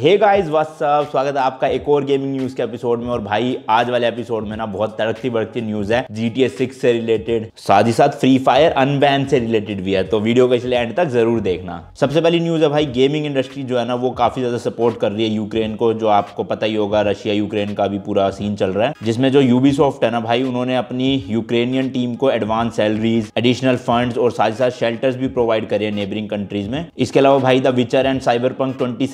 hey guys what's up स्वागत है आपका एक और गेमिंग न्यूज के एपिसोड में और भाई आज वाले एपिसोड में ना बहुत तड़कती बढ़ती न्यूज है जी टी एस सिक्स से रिलेटेड साथ ही साथ फ्री फायर अनबैन से रिलेटेड भी है तो वीडियो को इसलिए एंड तक जरूर देखना सबसे पहली न्यूज है भाई गेमिंग इंडस्ट्री जो है ना वो काफी ज्यादा सपोर्ट कर रही है यूक्रेन को जो आपको पता ही होगा रशिया यूक्रेन का भी पूरा सीन चल रहा है जिसमें जो यूबी है ना भाई उन्होंने अपनी यूक्रेनियन टीम को एडवांस सैलरीज एडिशनल फंड और साथ ही साथ शेल्टर्स भी प्रोवाइड करे नेबरिंग कंट्रीज में इसके अलावा भाई द विचर एंड साइबर पंक ट्वेंटी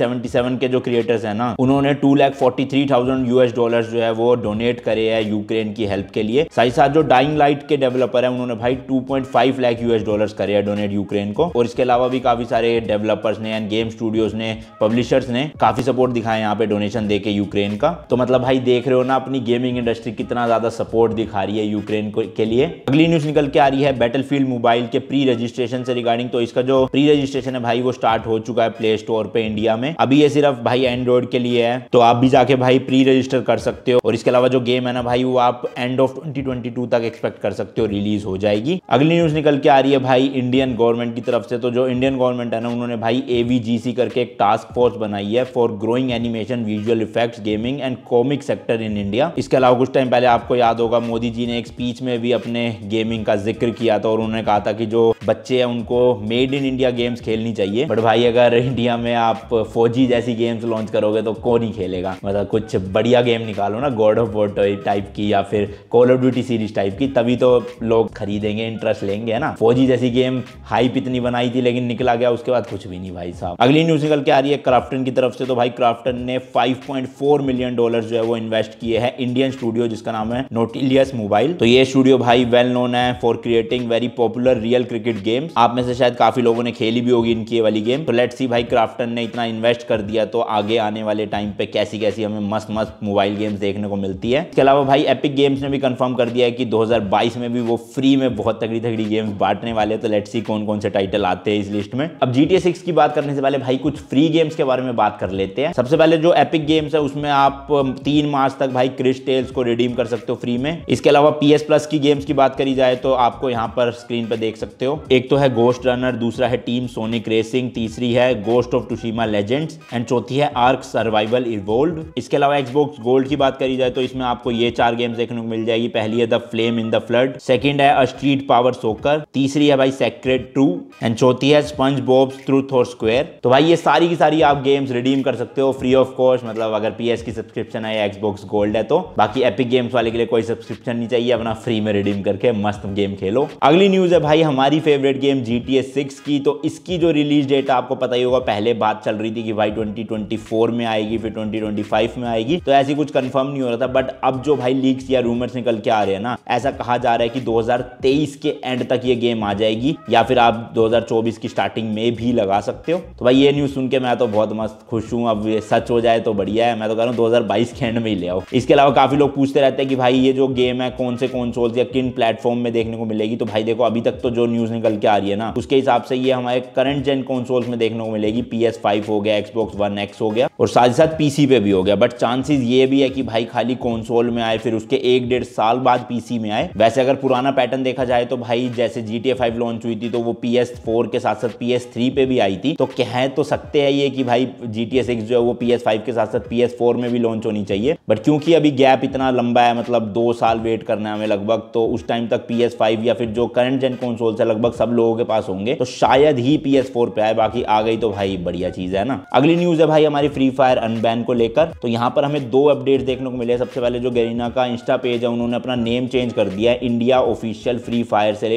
के जो क्रिएटर्स है ना उन्होंने two lakh forty three thousand US dollar जो है वो डोनेट करे है यूक्रेन की हेल्प के लिए साथ ही साथ जो डाइंग लाइट के डेवलपर है उन्होंने भाई two point five lakh US dollar करे है डोनेट यूक्रेन को और इसके अलावा भी काफी सारे डेवलपर्स ने एंड गेम स्टूडियोज ने पब्लिशर्स ने काफी सपोर्ट दिखाया यहाँ पे डोनेशन दे के यूक्रेन का तो मतलब भाई देख रहे हो ना अपनी गेमिंग इंडस्ट्री कितना ज्यादा सपोर्ट दिखा रही है यूक्रेन के लिए अगली न्यूज निकल के आ रही है बैटल मोबाइल के प्री रजिस्ट्रेशन से रिगार्डिंग तो इसका जो प्री रजिस्ट्रेशन है भाई वो स्टार्ट हो चुका है प्ले स्टोर पे इंडिया में अभी ये सिर्फ सिर्फ भाई एंड्रॉइड के लिए है तो आप भी जाके भाई प्री रजिस्टर कर सकते हो और इसके अलावा जो गेम है ना भाई वो आप एंड ऑफ 2022 तक एक्सपेक्ट कर सकते हो रिलीज हो जाएगी अगली न्यूज निकल के आ रही है भाई इंडियन गवर्नमेंट की तरफ से तो जो इंडियन गवर्नमेंट है ना उन्होंने भाई एवीजीसी करके एक टास्क फोर्स बनाई है for growing animation visual effect gaming and comic sector in India इसके अलावा कुछ टाइम पहले आपको याद होगा मोदी जी ने एक स्पीच में भी अपने गेमिंग का जिक्र किया था और उन्होंने कहा था कि जो बच्चे हैं उनको मेड इन इंडिया गेम्स खेलनी चाहिए बट भाई अगर इंडिया में आप फौजी जैसी गेम गेम्स लॉन्च करोगे तो कौन ही खेलेगा मतलब कुछ बढ़िया गेम निकालो ना गॉड ऑफ वॉर टाइप की या फिर call of duty series type की तभी तो लोग खरीदेंगे इंटरेस्ट लेंगे है ना फौजी जैसी गेम हाइप इतनी बनाई थी लेकिन निकला गया उसके बाद कुछ भी नहीं भाई साहब अगली न्यूज निकल के आ रही है क्राफ्टन की तरफ से तो भाई क्राफ्टन ने 5.4 मिलियन डॉलर जो है वो इन्वेस्ट किए हैं इंडियन स्टूडियो जिसका नाम है नोटिलियस मोबाइल तो ये स्टूडियो भाई वेल नोन है for creating very popular real cricket game आप में से शायद काफी लोगों ने खेली भी होगी इनकी वाली गेम तो लेट सी भाई क्राफ्टन ने इतना इन्वेस्ट कर दिया तो आगे आने वाले टाइम पे कैसी कैसी हमें मस्त मस्त मोबाइल गेम्स देखने को मिलती है इसके अलावा भाई एपिक गेम्स ने भी कंफर्म कर दिया है कि 2022 में भी वो फ्री में बहुत तगड़ी तगड़ी गेम्स बांटने वाले तो लेट्स सी कौन कौन से टाइटल आते हैं इस लिस्ट में अब जी टी की बात करने से पहले भाई कुछ फ्री गेम्स के बारे में बात कर लेते हैं सबसे पहले जो एपिक गेम्स है उसमें आप तीन मार्च तक भाई क्रिश टेल्स को रिडीम कर सकते हो फ्री में इसके अलावा पी प्लस की गेम्स की बात करी जाए तो आपको यहाँ पर स्क्रीन पर देख सकते हो एक तो है गोस्ट रनर दूसरा है टीम सोनिक रेसिंग तीसरी है ghost of Tsushima legends and चौथी होती है आर्क सर्वाइवल इवोल्ड इसके अलावा एक्सबॉक्स गोल्ड की बात करी जाए तो इसमें आपको ये चार गेम्स देखने को मिल जाएगी पहली है the flame in the flood second है अ स्ट्रीट पावर सोकर तीसरी है भाई सेक्रेट टू एंड चौथी है स्पंज बॉब्स ट्रूथ और स्क्वेयर तो भाई ये सारी की सारी आप गेम्स रिडीम कर सकते हो फ्री ऑफ कॉस्ट मतलब अगर पी की सब्सक्रिप्शन है एक्सबॉक्स गोल्ड है तो बाकी एपिक गेम्स वाले के लिए कोई सब्सक्रिप्शन नहीं चाहिए अपना फ्री में रिडीम करके मस्त गेम खेलो अगली न्यूज है भाई हमारी फेवरेट गेम जी टी की तो इसकी जो रिलीज डेट आपको पता ही होगा पहले बात चल रही थी कि भाई ट्वेंटी 2024 में आएगी फिर 2025 में आएगी तो ऐसी कुछ कंफर्म नहीं हो रहा था बट अब जो भाई लीक्स या रूमर्स निकल के आ रहे हैं ना ऐसा कहा जा रहा है कि 2023 के एंड तक ये गेम आ जाएगी या फिर आप 2024 की स्टार्टिंग में भी लगा सकते हो तो भाई ये न्यूज़ सुन के मैं तो बहुत मस्त खुश हूँ अब ये सच हो जाए तो बढ़िया है मैं तो कह रहा हूँ दो के एंड में ही ले आओ इसके अलावा काफ़ी लोग पूछते रहते हैं कि भाई ये जो गेम है कौन से कौनसोल्स या किन प्लेटफॉर्म में देखने को मिलेगी तो भाई देखो अभी तक तो जो न्यूज़ निकल के आ रही है ना उसके हिसाब से ये हमारे करंट जेन कौनसोल्स में देखने को मिलेगी पी हो गया एक्सबॉक्स वन एक्स हो गया और साथ ही साथ पीसी पे भी हो गया बट चांसेस ये भी है कि भाई खाली कंसोल में आए फिर उसके एक डेढ़ साल बाद पीसी में आए वैसे अगर पुराना पैटर्न देखा जाए तो भाई जैसे जी टी लॉन्च हुई थी तो वो पी के साथ साथ पी पे भी आई थी तो कह तो सकते हैं ये कि भाई जी टी जो है वो पी के साथ साथ पी में भी लॉन्च होनी चाहिए बट क्योंकि अभी गैप इतना लंबा है मतलब दो साल वेट करना है हमें लगभग तो उस टाइम तक पी या फिर जो करंट जेन कंसोल है लगभग सब लोगों के पास होंगे तो शायद ही पी पे आए बाकी आ गई तो भाई बढ़िया चीज है ना अगली न्यूज है भाई हमारी फ्री फायर अनबैन को लेकर तो यहाँ पर हमें दो अपडेट देखने को मिले सबसे पहले जो गरीना का इंस्टा पेज है उन्होंने अपना नेम चेंज कर दिया है इंडिया ऑफिशियल फ्री फायर से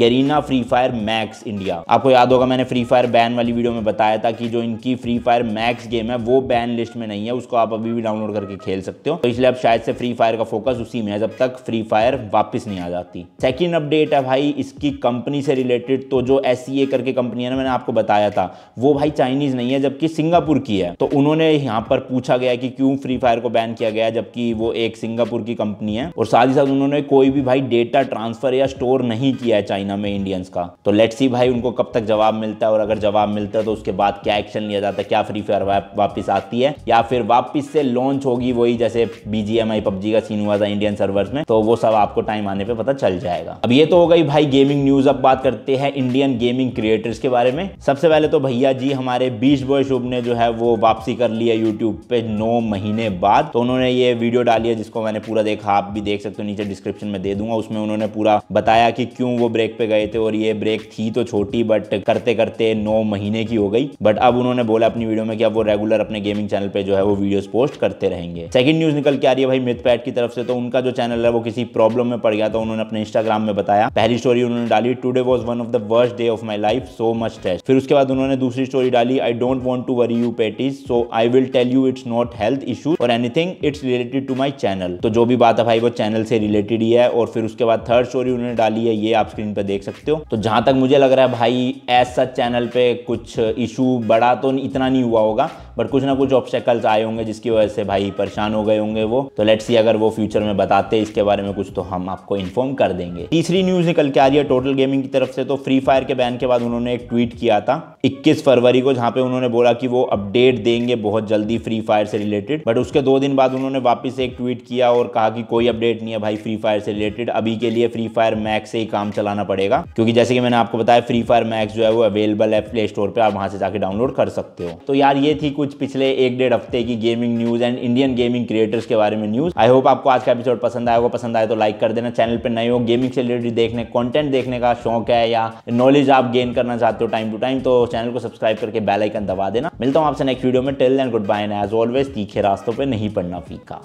Garena free fire max India आपको याद होगा मैंने फ्री फायर बैन वाली वीडियो में बताया था कि जो इनकी फ्री फायर मैक्स गेम है वो बैन लिस्ट में नहीं है उसको आप अभी भी डाउनलोड करके खेल सकते हो तो इसलिए अब शायद से फ्री फायर का फोकस उसी में है जब तक फ्री फायर वापस नहीं आ जाती सेकेंड अपडेट है भाई इसकी कंपनी से रिलेटेड तो जो एस e करके कंपनी है ना मैंने आपको बताया था वो भाई चाइनीज नहीं है जबकि सिंगापुर की है तो उन्होंने यहाँ पर पूछा गया कि क्यों फ्री फायर को बैन किया गया जबकि वो एक सिंगापुर की कंपनी है और साथ ही साथ उन्होंने कोई भी भाई डेटा ट्रांसफर या स्टोर नहीं किया है चाइना में इंडियंस का तो लेट सी भाई उनको कब तक जवाब मिलता है और अगर जवाब मिलता है तो उसके बाद क्या एक्शन लिया जाता है क्या फ्री फायर वापस आती है या फिर वापस से लॉन्च होगी वही जैसे बीजीएमआई पबजी का सीन हुआ था इंडियन सर्वर्स में तो वो सब आपको टाइम आने पर पता चल जाएगा अब ये तो हो गई भाई गेमिंग न्यूज अब बात करते हैं इंडियन गेमिंग क्रिएटर्स के बारे में सबसे पहले तो भैया जी हमारे बीच बॉय शुभ ने जो है वो वापसी कर लिया यूट्यूब पे नौ महीने बाद तो उन्होंने ये वीडियो डाली है जिसको मैंने पूरा देखा आप भी देख सकते हो नीचे डिस्क्रिप्शन में दे दूंगा उसमें उन्होंने पूरा बताया कि क्यों वो ब्रेक ब्रेक पे गए थे और ये ब्रेक थी तो छोटी बट करते करते नौ महीने की हो गई बट अब उन्होंने बोला अपनी वीडियो में कि अब वो रेगुलर अपने गेमिंग चैनल पे जो है वो वीडियोस पोस्ट करते रहेंगे सेकंड न्यूज निकल के आ रही है भाई मिथपैट की तरफ से तो उनका जो चैनल है वो किसी प्रॉब्लम में पड़ गया था उन्होंने अपने इंस्टाग्राम में बताया पहली स्टोरी उन्होंने डाली today was one of the worst day of my life so much test फिर उसके बाद उन्होंने दूसरी स्टोरी डाली I don't want to worry you patties so I will tell you it's not health issue और anything it's related to my channel तो जो भी बात है भाई वो चैनल से रिलेटेड ही है और फिर उसके बाद थर्ड स्टोरी उन्होंने डाली है ये आप स्क्रीन पे देख सकते हो तो जहां तक मुझे लग रहा है भाई ऐसा चैनल पे कुछ इशू बड़ा तो इतना नहीं हुआ होगा बट कुछ ना कुछ ऑब्स्टेकल्स आए होंगे जिसकी वजह से भाई परेशान हो गए होंगे वो तो लेट्स सी अगर वो फ्यूचर में बताते इसके बारे में कुछ तो हम आपको इन्फॉर्म कर देंगे तीसरी न्यूज़ निकल के आ रही है टोटल गेमिंग की तरफ से तो फ्री फायर के बैन के बाद उन्होंने एक ट्वीट किया था 21 फरवरी को जहाँ पे उन्होंने बोला कि वो अपडेट देंगे बहुत जल्दी फ्री फायर से रिलेटेड बट उसके दो दिन बाद उन्होंने वापस एक ट्वीट किया और कहा कि कोई अपडेट नहीं है भाई फ्री फायर से रिलेटेड अभी के लिए फ्री फायर मैक्स से ही काम चलाना पड़ेगा क्योंकि जैसे कि मैंने आपको बताया फ्री फायर मैक्स जो है वो अवेलेबल है प्ले स्टोर पर आप वहां से जाकर डाउनलोड कर सकते हो तो यार ये थी कुछ कुछ पिछले एक डेढ़ हफ्ते की gaming news and Indian gaming creators के बारे में न्यूज आई होप आपको आज का एपिसोड पसंद आया पसंद आए तो लाइक कर देना चैनल पर नए हो गेमिंग से रिलेटेड देखने कॉन्टेंट देखने का शौक है या नॉलेज आप गेन करना चाहते हो टाइम टू टाइम तो चैनल को सब्सक्राइब करके बेलाइकन दबा देना मिलता हूँ आपसे नेक्स्ट वीडियो में tell and good bye as always तीखे रास्तों पर नहीं पढ़ना फीका